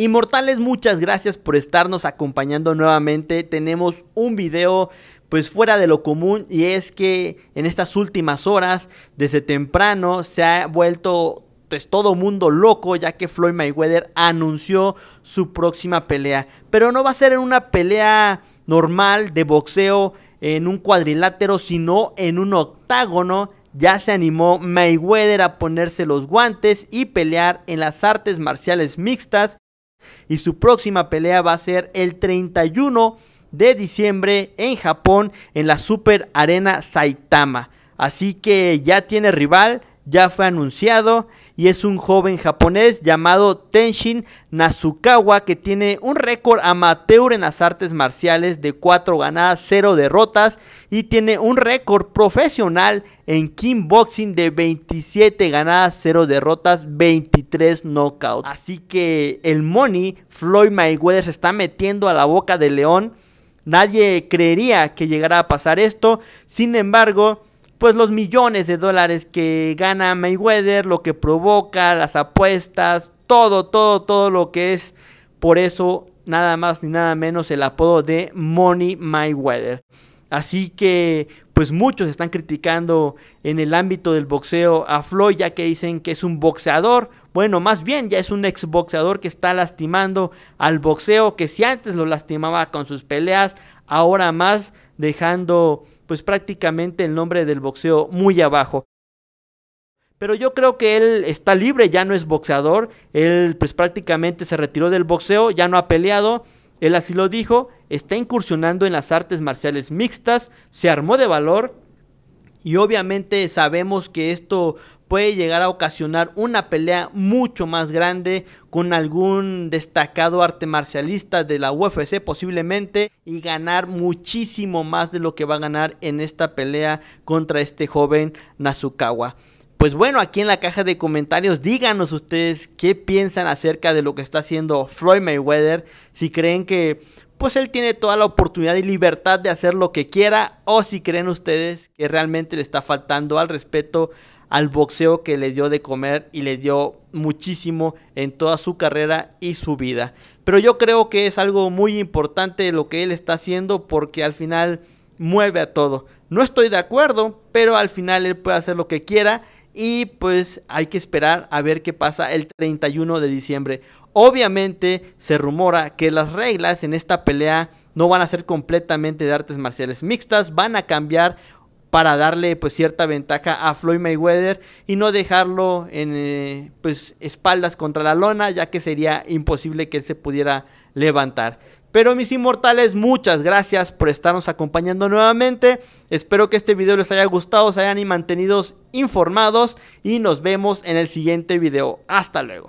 Inmortales, muchas gracias por estarnos acompañando nuevamente. Tenemos un video pues fuera de lo común y es que en estas últimas horas, desde temprano, se ha vuelto pues todo mundo loco ya que Floyd Mayweather anunció su próxima pelea. Pero no va a ser en una pelea normal de boxeo en un cuadrilátero, sino en un octágono ya se animó Mayweather a ponerse los guantes y pelear en las artes marciales mixtas y su próxima pelea va a ser el 31 de diciembre en Japón en la Super Arena Saitama. Así que ya tiene rival, ya fue anunciado y es un joven japonés llamado Tenshin Nasukawa que tiene un récord amateur en las artes marciales de 4 ganadas, 0 derrotas y tiene un récord profesional en kickboxing de 27 ganadas, 0 derrotas, 23 knockouts. Así que el money Floyd Mayweather se está metiendo a la boca de león. Nadie creería que llegara a pasar esto. Sin embargo, pues los millones de dólares que gana Mayweather, lo que provoca, las apuestas, todo, todo, todo lo que es. Por eso, nada más ni nada menos el apodo de Money Mayweather. Así que, pues muchos están criticando en el ámbito del boxeo a Floyd, ya que dicen que es un boxeador. Bueno, más bien ya es un exboxeador que está lastimando al boxeo, que si antes lo lastimaba con sus peleas, ahora más dejando pues prácticamente el nombre del boxeo muy abajo. Pero yo creo que él está libre, ya no es boxeador, él pues prácticamente se retiró del boxeo, ya no ha peleado, él así lo dijo, está incursionando en las artes marciales mixtas, se armó de valor y obviamente sabemos que esto puede llegar a ocasionar una pelea mucho más grande con algún destacado arte marcialista de la UFC posiblemente y ganar muchísimo más de lo que va a ganar en esta pelea contra este joven Nazukawa. Pues bueno, aquí en la caja de comentarios díganos ustedes qué piensan acerca de lo que está haciendo Floyd Mayweather, si creen que pues él tiene toda la oportunidad y libertad de hacer lo que quiera o si creen ustedes que realmente le está faltando al respeto al boxeo que le dio de comer y le dio muchísimo en toda su carrera y su vida. Pero yo creo que es algo muy importante lo que él está haciendo porque al final mueve a todo. No estoy de acuerdo, pero al final él puede hacer lo que quiera y pues hay que esperar a ver qué pasa el 31 de diciembre. Obviamente se rumora que las reglas en esta pelea no van a ser completamente de artes marciales mixtas, van a cambiar para darle pues cierta ventaja a Floyd Mayweather y no dejarlo en eh, pues espaldas contra la lona ya que sería imposible que él se pudiera levantar. Pero mis inmortales, muchas gracias por estarnos acompañando nuevamente. Espero que este video les haya gustado, se hayan mantenido informados y nos vemos en el siguiente video. Hasta luego.